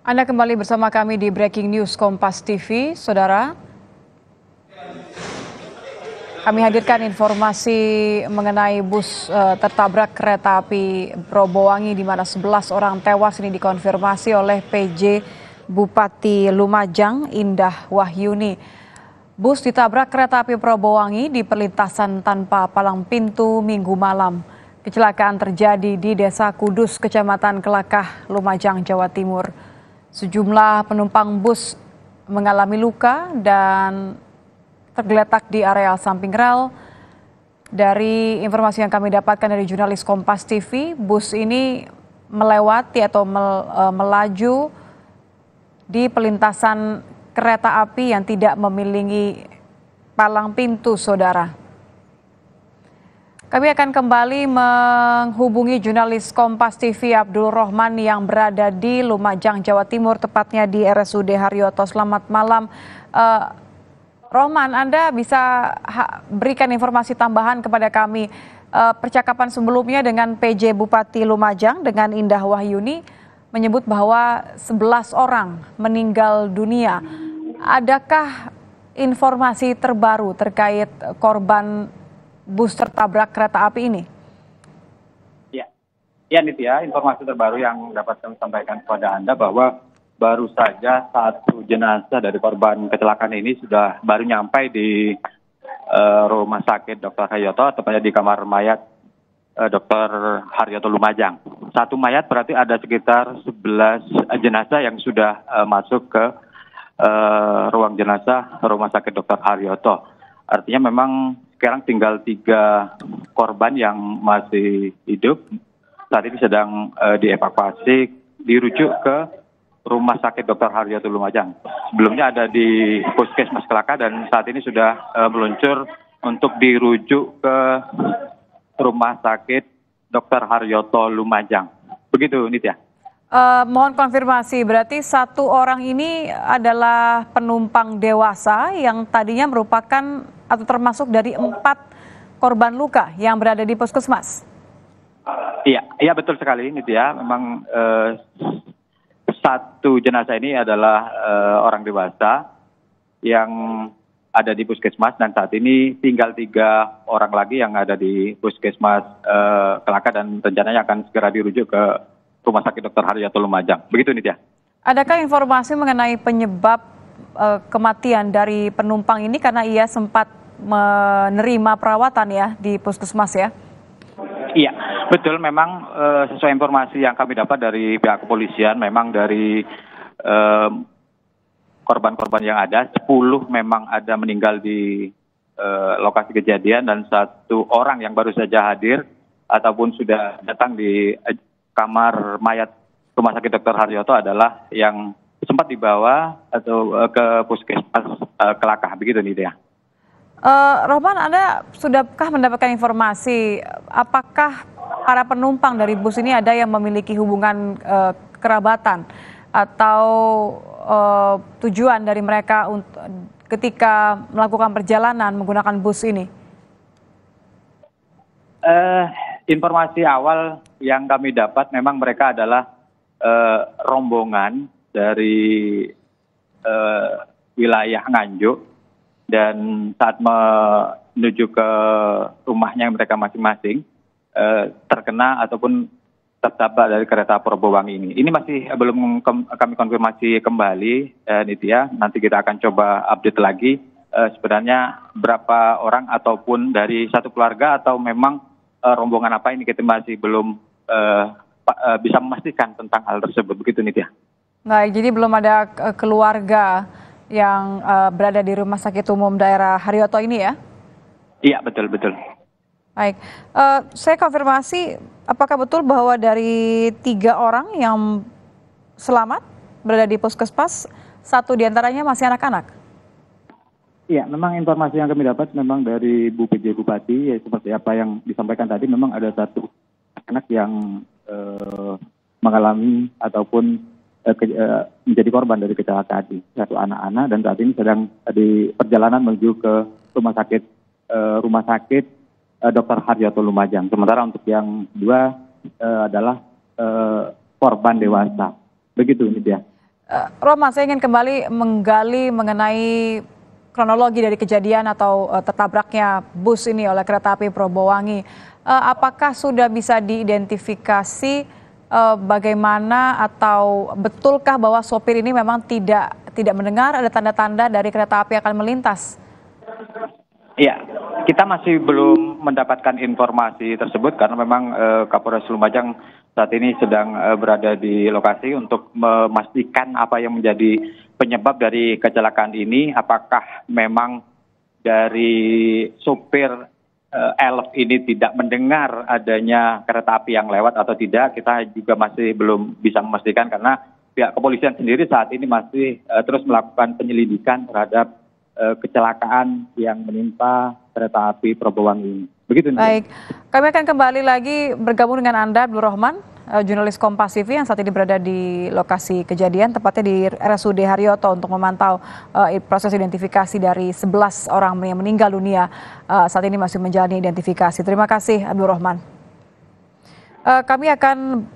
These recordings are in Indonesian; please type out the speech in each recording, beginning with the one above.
Anda kembali bersama kami di Breaking News Kompas TV, Saudara. Kami hadirkan informasi mengenai bus e, tertabrak kereta api Probowangi di mana 11 orang tewas ini dikonfirmasi oleh PJ Bupati Lumajang Indah Wahyuni. Bus ditabrak kereta api Probowangi di perlintasan tanpa palang pintu minggu malam. Kecelakaan terjadi di Desa Kudus, Kecamatan Kelakah, Lumajang, Jawa Timur. Sejumlah penumpang bus mengalami luka dan tergeletak di areal samping rel. Dari informasi yang kami dapatkan dari jurnalis Kompas TV, bus ini melewati atau e, melaju di pelintasan kereta api yang tidak memiliki palang pintu, saudara. Kami akan kembali menghubungi jurnalis Kompas TV Abdul Rohman yang berada di Lumajang, Jawa Timur, tepatnya di RSUD Haryoto. Selamat malam. Uh, Rohman, Anda bisa berikan informasi tambahan kepada kami. Uh, percakapan sebelumnya dengan PJ Bupati Lumajang dengan Indah Wahyuni menyebut bahwa 11 orang meninggal dunia. Adakah informasi terbaru terkait korban bus tertabrak kereta api ini? Ya, ya Nitya, informasi terbaru yang dapat kami sampaikan kepada Anda bahwa baru saja satu jenazah dari korban kecelakaan ini sudah baru nyampe di uh, rumah sakit Dr. Haryoto, tepatnya di kamar mayat uh, eh, Dr. Haryoto Lumajang. Satu mayat berarti ada sekitar 11 jenazah yang sudah uh, masuk ke uh, ruang jenazah rumah sakit Dr. Haryoto. Artinya memang sekarang tinggal tiga korban yang masih hidup. Saat ini sedang uh, dievakuasi, dirujuk ke Rumah Sakit Dr. Haryoto Lumajang. Sebelumnya ada di Puskesmas Kelaka dan saat ini sudah uh, meluncur untuk dirujuk ke Rumah Sakit Dr. Haryoto Lumajang. Begitu, Nitya. Uh, mohon konfirmasi, berarti satu orang ini adalah penumpang dewasa yang tadinya merupakan atau termasuk dari empat korban luka yang berada di puskesmas. Iya, iya betul sekali ini ya. Memang eh, satu jenazah ini adalah eh, orang dewasa yang ada di puskesmas dan saat ini tinggal tiga orang lagi yang ada di puskesmas eh, Kelaka dan rencananya akan segera dirujuk ke Rumah Sakit Dr. Haryoto Lumajang. Begitu ya. Adakah informasi mengenai penyebab eh, kematian dari penumpang ini karena ia sempat menerima perawatan ya di puskesmas ya? Iya, betul memang e, sesuai informasi yang kami dapat dari pihak kepolisian memang dari e, korban-korban yang ada 10 memang ada meninggal di e, lokasi kejadian dan satu orang yang baru saja hadir ataupun sudah datang di kamar mayat Rumah Sakit Dr. Haryoto adalah yang sempat dibawa atau ke puskesmas Kelakah begitu nih dia. Uh, Rohman, Anda sudahkah mendapatkan informasi apakah para penumpang dari bus ini ada yang memiliki hubungan uh, eh, kerabatan atau uh, tujuan dari mereka untuk, ketika melakukan perjalanan menggunakan bus ini? Uh, informasi awal yang kami dapat memang mereka adalah uh, rombongan dari uh, wilayah Nganjuk dan saat menuju ke rumahnya mereka masing masing eh, terkena ataupun tertabrak dari kereta Probowangi ini. Ini masih belum kami konfirmasi kembali, eh, Nitya. Nanti kita akan coba update lagi eh, sebenarnya berapa orang ataupun dari satu keluarga atau memang rombongan apa ini kita masih belum bisa memastikan tentang hal tersebut. Begitu, Nitya. Nah, jadi belum ada keluarga yang uh, berada di Rumah Sakit Umum Daerah Haryoto ini ya? Iya, betul, betul. Baik, uh, saya konfirmasi apakah betul bahwa dari tiga orang yang selamat berada di puskesmas, satu diantaranya masih anak-anak? Iya, memang informasi yang kami dapat memang dari Bu PJ Bupati, ya seperti apa yang disampaikan tadi, memang ada satu anak yang uh, mengalami ataupun Eh, eh, menjadi korban dari kecelakaan di satu anak-anak dan saat ini sedang di perjalanan menuju ke rumah sakit eh, rumah sakit Dr. Haryoto Lumajang. Sementara untuk yang dua adalah korban dewasa. Begitu ini dia. Roma, saya ingin kembali menggali mengenai kronologi dari kejadian atau tertabraknya bus ini oleh kereta api Probowangi. apakah sudah bisa diidentifikasi? Eh, bagaimana atau betulkah bahwa sopir ini memang tidak tidak mendengar ada tanda-tanda dari kereta api akan melintas? Iya, kita masih belum mendapatkan informasi tersebut karena memang uh, Kapolres Lumajang saat ini sedang uh, berada di lokasi untuk memastikan apa yang menjadi penyebab dari kecelakaan ini, apakah memang dari sopir Eh, elf ini tidak mendengar adanya kereta api yang lewat atau tidak, kita juga masih belum bisa memastikan karena pihak kepolisian sendiri saat ini masih uh, terus melakukan penyelidikan terhadap uh, kecelakaan yang menimpa kereta api Probowangi ini. Begitu. Baik, kami akan kembali lagi bergabung dengan Anda, Abdul Rohman. Eh, jurnalis Kompas TV yang saat ini berada di lokasi kejadian, tepatnya di RSUD Haryoto untuk memantau uh, proses identifikasi dari 11 orang yang meninggal dunia uh, saat ini masih menjalani identifikasi. Terima kasih Abdul Rahman. Uh, kami akan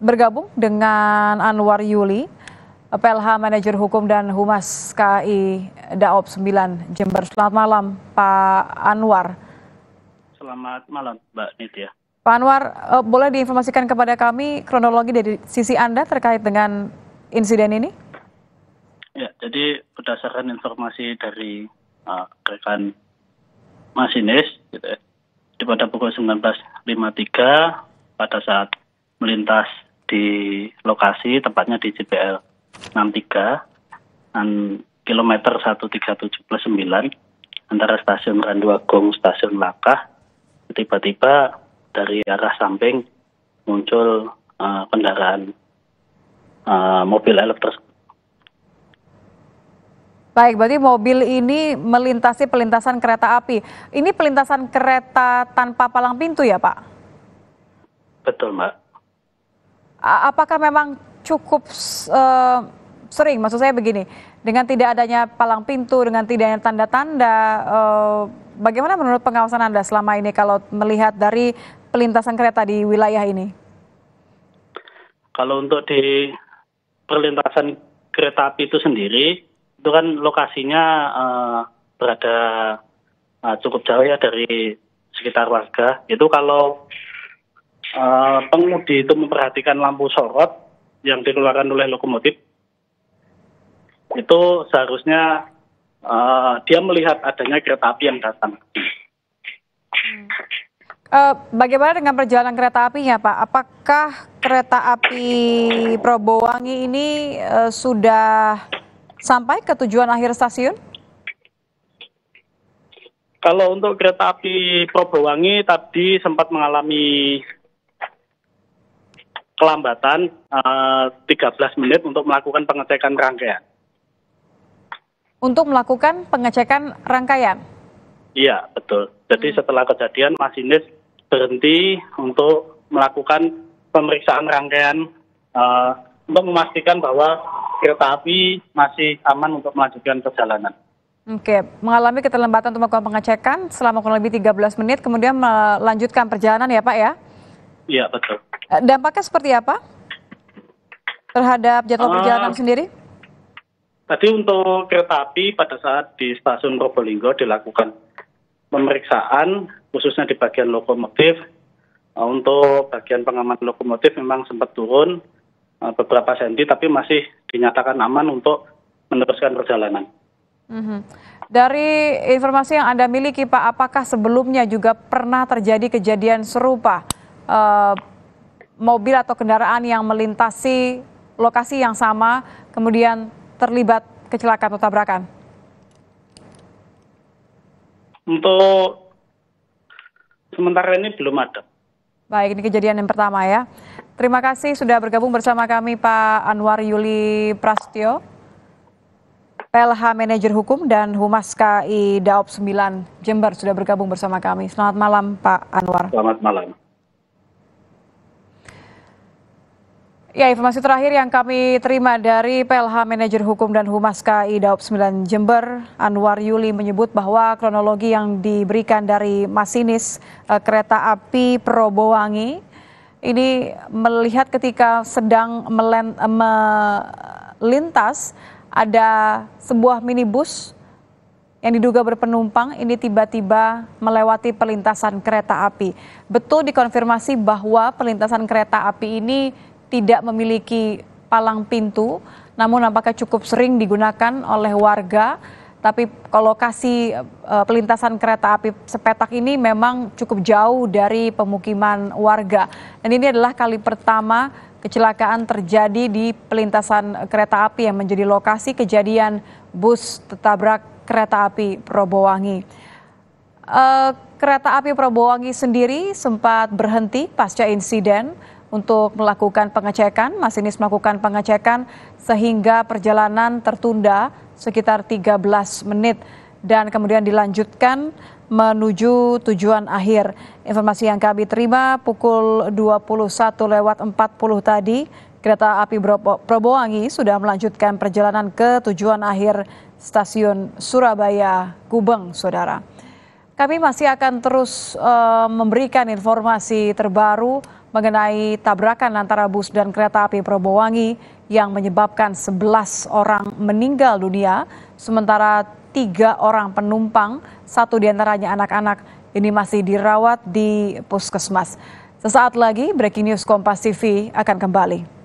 bergabung dengan Anwar Yuli, PLH Manajer Hukum dan Humas KI Daop 9 Jember. Selamat malam Pak Anwar. Selamat malam Mbak Nitya. Pak Anwar, eh, boleh diinformasikan kepada kami kronologi dari sisi Anda terkait dengan insiden ini? Ya, jadi berdasarkan informasi dari uh, rekan masinis, gitu ya, pada pukul 19.53 pada saat melintas di lokasi tepatnya di JPL 63 dan kilometer 137 antara stasiun Agung, stasiun Lakah tiba-tiba dari arah samping muncul uh, kendaraan uh, mobil elektrik. Baik, berarti mobil ini melintasi pelintasan kereta api. Ini pelintasan kereta tanpa palang pintu ya, Pak? Betul, Mbak. Apakah memang cukup uh, sering? Maksud saya begini, dengan tidak adanya palang pintu, dengan tidak adanya tanda-tanda, uh, bagaimana menurut pengawasan Anda selama ini kalau melihat dari pelintasan kereta di wilayah ini? Kalau untuk di perlintasan kereta api itu sendiri, itu kan lokasinya uh, berada uh, cukup jauh ya dari sekitar warga. Itu kalau uh, pengemudi itu memperhatikan lampu sorot yang dikeluarkan oleh lokomotif, itu seharusnya uh, dia melihat adanya kereta api yang datang. Hmm. Eh, bagaimana dengan perjalanan kereta apinya, Pak? Apakah kereta api Probowangi ini uh, sudah sampai ke tujuan akhir stasiun? Kalau untuk kereta api Probowangi tadi sempat mengalami kelambatan uh, eh, 13 menit untuk melakukan pengecekan rangkaian. Untuk melakukan pengecekan rangkaian? Iya, betul. Jadi hmm. setelah kejadian masinis berhenti untuk melakukan pemeriksaan rangkaian uh, untuk memastikan bahwa kereta api masih aman untuk melanjutkan perjalanan. Oke, mengalami keterlambatan untuk melakukan pengecekan selama kurang lebih 13 menit, kemudian melanjutkan perjalanan ya Pak ya? Iya, betul. Eh, dampaknya seperti apa terhadap jadwal uh, perjalanan sendiri? Tadi untuk kereta api pada saat di stasiun Probolinggo dilakukan pemeriksaan khususnya di bagian lokomotif. Eh, untuk bagian pengaman lokomotif memang sempat turun eh, beberapa senti, tapi masih dinyatakan aman untuk meneruskan perjalanan. Mhm. Dari informasi yang Anda miliki, Pak, apakah sebelumnya juga pernah terjadi kejadian serupa eh, mobil atau kendaraan yang melintasi lokasi yang sama kemudian terlibat kecelakaan atau tabrakan? Untuk sementara ini belum ada. Baik, ini kejadian yang pertama ya. Terima kasih sudah bergabung bersama kami Pak Anwar Yuli Prastio, PLH Manager Hukum dan Humas KI Daop 9 Jember sudah bergabung bersama kami. Selamat malam Pak Anwar. Selamat malam. Ya, informasi terakhir yang kami terima dari PLH Manajer Hukum dan Humas KI Daop 9 Jember, Anwar Yuli menyebut bahwa kronologi yang diberikan dari masinis e, kereta api Probowangi ini melihat ketika sedang melen, e, melintas ada sebuah minibus yang diduga berpenumpang ini tiba-tiba melewati perlintasan kereta api. Betul dikonfirmasi bahwa perlintasan kereta api ini tidak memiliki palang pintu, namun nampaknya cukup sering digunakan oleh warga. Tapi kalau lokasi e, pelintasan kereta api sepetak ini memang cukup jauh dari pemukiman warga. Dan ini adalah kali pertama kecelakaan terjadi di pelintasan kereta api yang menjadi lokasi kejadian bus tertabrak kereta api Probowangi. Uh, kereta api Probowangi sendiri sempat berhenti pasca insiden untuk melakukan pengecekan. Masinis melakukan pengecekan sehingga perjalanan tertunda sekitar 13 menit dan kemudian dilanjutkan menuju tujuan akhir. Informasi yang kami terima pukul 21 lewat 40 tadi, kereta api Probowangi sudah melanjutkan perjalanan ke tujuan akhir stasiun Surabaya Gubeng, Saudara. Kami masih akan terus uh, memberikan informasi terbaru mengenai tabrakan antara bus dan kereta api Probowangi yang menyebabkan 11 orang meninggal dunia, sementara tiga orang penumpang, satu diantaranya anak-anak, ini masih dirawat di puskesmas. Sesaat lagi, Breaking News Kompas TV akan kembali.